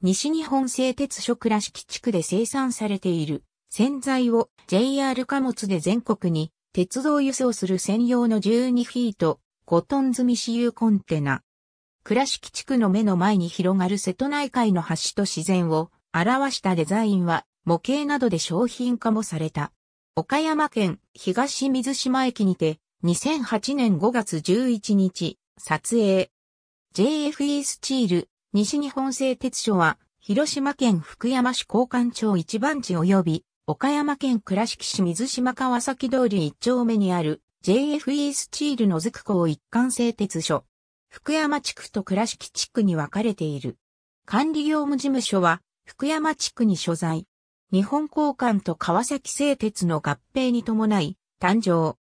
西日本製鉄所倉敷地区で生産されている洗剤を JR 貨物で全国に鉄道輸送する専用の12フィート5トン積み私有コンテナ。倉敷地区の目の前に広がる瀬戸内海の橋と自然を表したデザインは模型などで商品化もされた。岡山県東水島駅にて2008年5月11日撮影。JFE スチール西日本製鉄所は、広島県福山市交換町一番地及び、岡山県倉敷市水島川崎通り一丁目にある JFE スチールのずく港一貫製鉄所。福山地区と倉敷地区に分かれている。管理業務事務所は福山地区に所在。日本交換と川崎製鉄の合併に伴い誕生。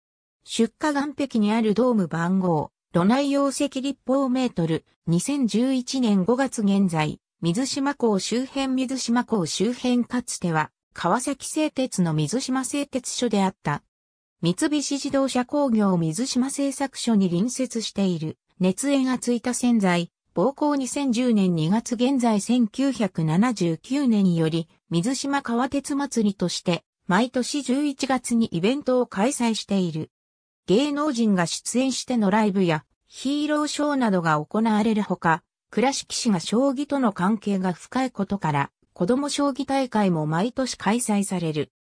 出荷岸壁にあるドーム番号炉内容積立方メートル、2011年5月現在、水島港周辺水島港周辺かつては、川崎製鉄の水島製鉄所であった。三菱自動車工業水島製作所に隣接している、熱煙がついた洗剤、暴行2010年2月現在1979年より、水島川鉄祭りとして、毎年11月にイベントを開催している。芸能人が出演してのライブやヒーローショーなどが行われるほか、倉敷市が将棋との関係が深いことから、子供将棋大会も毎年開催される。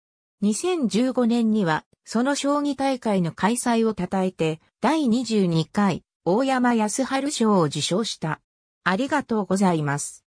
2015年には、その将棋大会の開催を称えて、第22回、大山康春賞を受賞した。ありがとうございます。